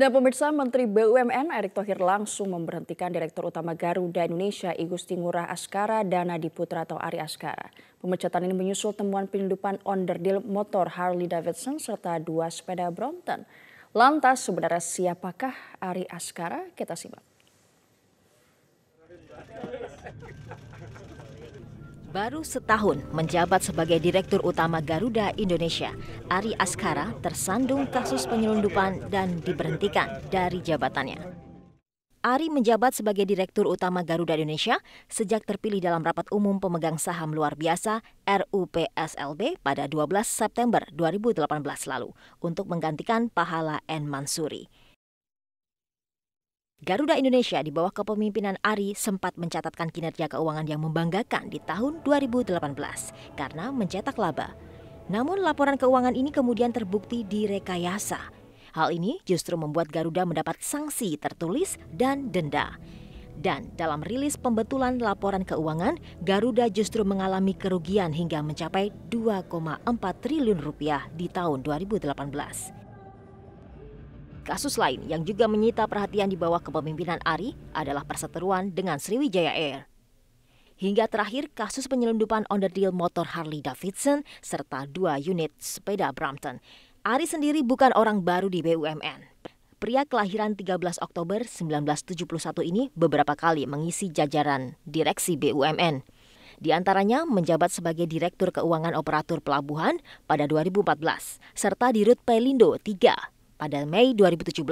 Dan pemirsa Menteri BUMN Erick Thohir langsung memberhentikan Direktur Utama Garuda Indonesia Igusti Ngurah Askara dan Adi Putra atau Ari Askara. Pemecatan ini menyusul temuan penyelundupan onderdil motor Harley Davidson serta dua sepeda Brompton. Lantas sebenarnya siapakah Ari Askara? Kita simak. Baru setahun menjabat sebagai Direktur Utama Garuda Indonesia, Ari Askara tersandung kasus penyelundupan dan diberhentikan dari jabatannya. Ari menjabat sebagai Direktur Utama Garuda Indonesia sejak terpilih dalam Rapat Umum Pemegang Saham Luar Biasa RUPSLB pada 12 September 2018 lalu untuk menggantikan Pahala N. Mansuri. Garuda Indonesia di bawah kepemimpinan Ari sempat mencatatkan kinerja keuangan yang membanggakan di tahun 2018 karena mencetak laba. Namun laporan keuangan ini kemudian terbukti direkayasa. Hal ini justru membuat Garuda mendapat sanksi tertulis dan denda. Dan dalam rilis pembetulan laporan keuangan, Garuda justru mengalami kerugian hingga mencapai 2,4 triliun rupiah di tahun 2018. Kasus lain yang juga menyita perhatian di bawah kepemimpinan Ari adalah perseteruan dengan Sriwijaya Air. Hingga terakhir kasus penyelundupan onderdil motor Harley Davidson serta dua unit sepeda Brampton. Ari sendiri bukan orang baru di BUMN. Pria kelahiran 13 Oktober 1971 ini beberapa kali mengisi jajaran direksi BUMN. Di antaranya menjabat sebagai Direktur Keuangan Operator Pelabuhan pada 2014, serta di Rut Pelindo 3 pada Mei 2017.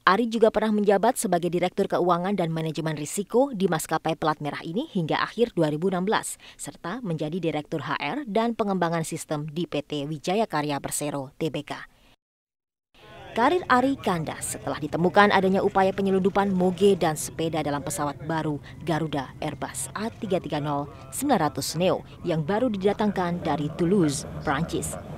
Ari juga pernah menjabat sebagai Direktur Keuangan dan Manajemen Risiko di maskapai pelat merah ini hingga akhir 2016, serta menjadi Direktur HR dan Pengembangan Sistem di PT Wijaya Karya Persero TBK. Karir Ari kandas setelah ditemukan adanya upaya penyelundupan moge dan sepeda dalam pesawat baru Garuda Airbus A330-900 Neo yang baru didatangkan dari Toulouse, Prancis.